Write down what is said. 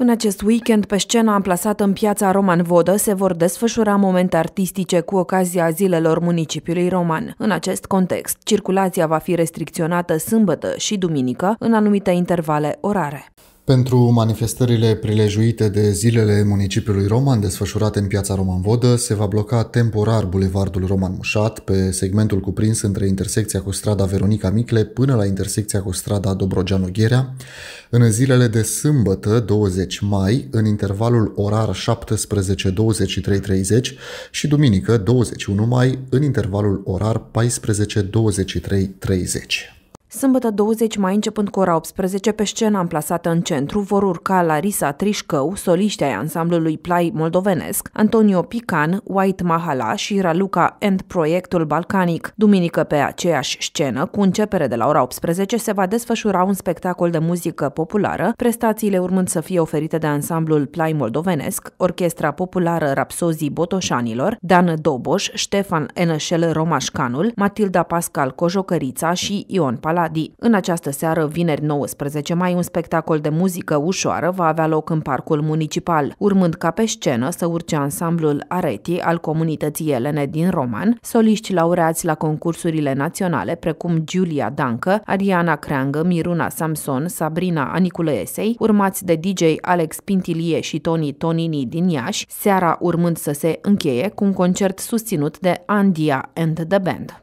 În acest weekend, pe scena amplasată în piața Roman Vodă, se vor desfășura momente artistice cu ocazia zilelor municipiului roman. În acest context, circulația va fi restricționată sâmbătă și duminică în anumite intervale orare. Pentru manifestările prilejuite de zilele municipiului Roman desfășurate în piața Roman Vodă, se va bloca temporar bulevardul Roman Mușat pe segmentul cuprins între intersecția cu strada Veronica Micle până la intersecția cu strada Dobrogeanu Gherea, în zilele de sâmbătă 20 mai, în intervalul orar 17-23.30 și duminică 21 mai, în intervalul orar 14-23.30. Sâmbătă 20 mai începând cu ora 18, pe scena amplasată în centru vor urca Larisa Trișcău, soliștea ai ansamblului Play Moldovenesc, Antonio Pican, White Mahala și Raluca and Proiectul Balcanic. Duminică pe aceeași scenă, cu începere de la ora 18, se va desfășura un spectacol de muzică populară, prestațiile urmând să fie oferite de ansamblul Play Moldovenesc, Orchestra Populară Rapsozii Botoșanilor, Dan Doboș, Ștefan Enășel Romașcanul, Matilda Pascal Cojocărița și Ion Palat. Baladi. În această seară, vineri 19 mai, un spectacol de muzică ușoară va avea loc în Parcul Municipal, urmând ca pe scenă să urce ansamblul Areti al comunității elene din Roman, soliști laureați la concursurile naționale precum Giulia Dancă, Ariana Creangă, Miruna Samson, Sabrina Aniculeesei, urmați de DJ Alex Pintilie și Toni Tonini din Iași, seara urmând să se încheie cu un concert susținut de Andia and the Band.